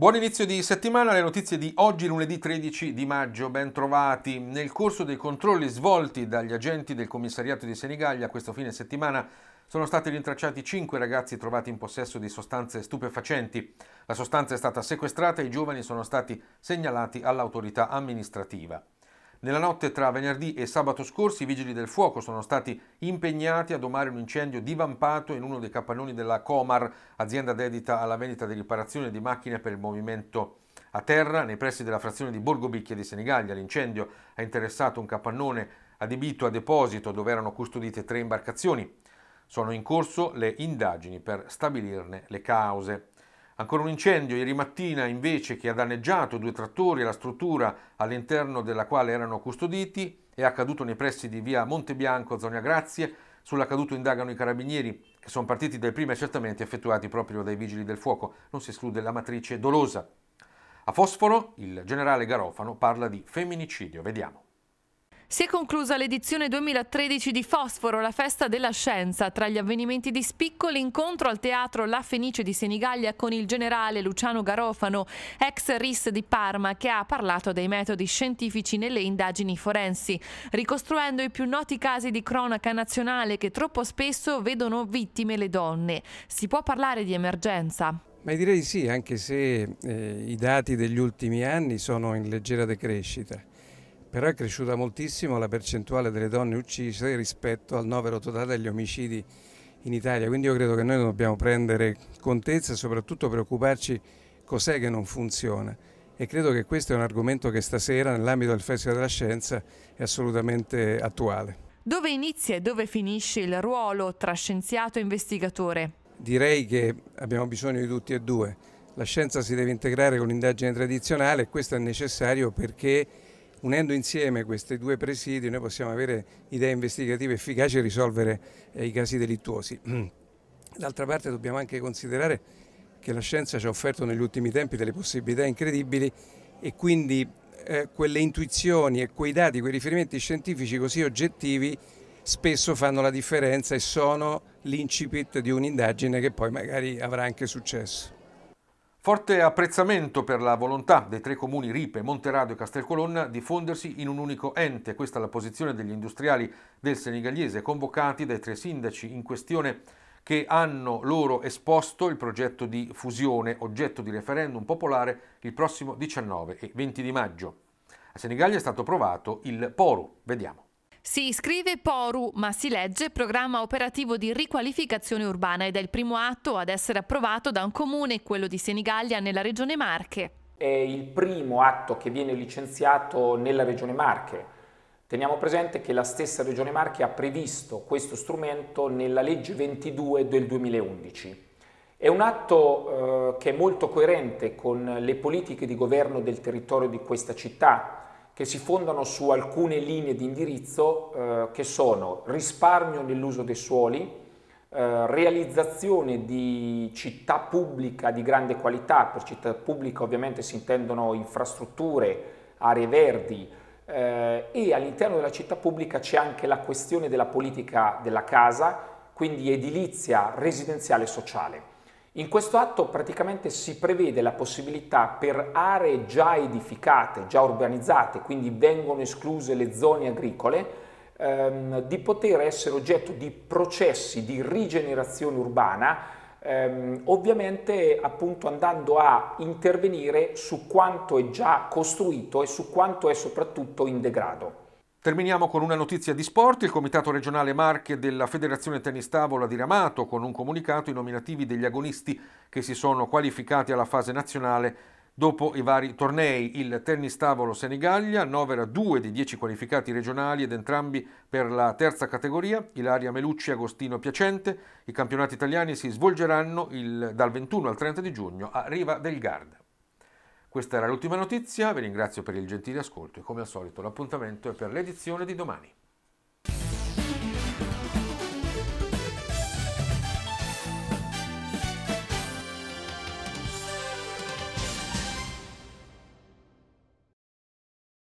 Buon inizio di settimana, le notizie di oggi lunedì 13 di maggio, ben trovati. Nel corso dei controlli svolti dagli agenti del commissariato di Senigallia questo fine settimana sono stati rintracciati cinque ragazzi trovati in possesso di sostanze stupefacenti. La sostanza è stata sequestrata e i giovani sono stati segnalati all'autorità amministrativa. Nella notte tra venerdì e sabato scorsi i vigili del fuoco sono stati impegnati a domare un incendio divampato in uno dei capannoni della Comar, azienda dedita alla vendita di riparazione di macchine per il movimento a terra, nei pressi della frazione di Borgo Bicchia di Senigallia. L'incendio ha interessato un capannone adibito a deposito dove erano custodite tre imbarcazioni. Sono in corso le indagini per stabilirne le cause. Ancora un incendio ieri mattina invece che ha danneggiato due trattori e la struttura all'interno della quale erano custoditi è accaduto nei pressi di via Montebianco, zona Grazie. Sull'accaduto indagano i carabinieri che sono partiti dai primi accertamenti effettuati proprio dai vigili del fuoco. Non si esclude la matrice dolosa. A Fosforo il generale Garofano parla di femminicidio. Vediamo. Si è conclusa l'edizione 2013 di Fosforo, la festa della scienza. Tra gli avvenimenti di spicco l'incontro al teatro La Fenice di Senigallia con il generale Luciano Garofano, ex RIS di Parma, che ha parlato dei metodi scientifici nelle indagini forensi, ricostruendo i più noti casi di cronaca nazionale che troppo spesso vedono vittime le donne. Si può parlare di emergenza? Ma direi sì, anche se eh, i dati degli ultimi anni sono in leggera decrescita però è cresciuta moltissimo la percentuale delle donne uccise rispetto al numero totale degli omicidi in Italia, quindi io credo che noi dobbiamo prendere contezza e soprattutto preoccuparci cos'è che non funziona e credo che questo è un argomento che stasera nell'ambito del Festival della Scienza è assolutamente attuale. Dove inizia e dove finisce il ruolo tra scienziato e investigatore? Direi che abbiamo bisogno di tutti e due. La scienza si deve integrare con l'indagine tradizionale e questo è necessario perché unendo insieme questi due presidi noi possiamo avere idee investigative efficaci e risolvere eh, i casi delittuosi. D'altra parte dobbiamo anche considerare che la scienza ci ha offerto negli ultimi tempi delle possibilità incredibili e quindi eh, quelle intuizioni e quei dati, quei riferimenti scientifici così oggettivi spesso fanno la differenza e sono l'incipit di un'indagine che poi magari avrà anche successo. Forte apprezzamento per la volontà dei tre comuni Ripe, Monterado e Castelcolonna di fondersi in un unico ente. Questa è la posizione degli industriali del Senegaliese, convocati dai tre sindaci in questione che hanno loro esposto il progetto di fusione, oggetto di referendum popolare, il prossimo 19 e 20 di maggio. A Senigallia è stato provato il Poru. Vediamo. Si scrive PORU, ma si legge Programma Operativo di Riqualificazione Urbana ed è il primo atto ad essere approvato da un comune, quello di Senigallia, nella regione Marche. È il primo atto che viene licenziato nella regione Marche. Teniamo presente che la stessa Regione Marche ha previsto questo strumento nella legge 22 del 2011. È un atto eh, che è molto coerente con le politiche di governo del territorio di questa città, che si fondano su alcune linee di indirizzo eh, che sono risparmio nell'uso dei suoli, eh, realizzazione di città pubblica di grande qualità, per città pubblica ovviamente si intendono infrastrutture, aree verdi eh, e all'interno della città pubblica c'è anche la questione della politica della casa, quindi edilizia residenziale e sociale. In questo atto praticamente si prevede la possibilità per aree già edificate, già urbanizzate, quindi vengono escluse le zone agricole, ehm, di poter essere oggetto di processi di rigenerazione urbana Ehm, ovviamente appunto andando a intervenire su quanto è già costruito e su quanto è soprattutto in degrado. Terminiamo con una notizia di sport. Il Comitato regionale Marche della Federazione Tennis Tavola ha diramato con un comunicato i nominativi degli agonisti che si sono qualificati alla fase nazionale dopo i vari tornei. Il Tennis Tavolo Senigallia annovera due dei dieci qualificati regionali ed entrambi per la terza categoria, Ilaria Melucci e Agostino Piacente. I campionati italiani si svolgeranno il, dal 21 al 30 di giugno a Riva del Garda. Questa era l'ultima notizia, vi ringrazio per il gentile ascolto e come al solito l'appuntamento è per l'edizione di domani.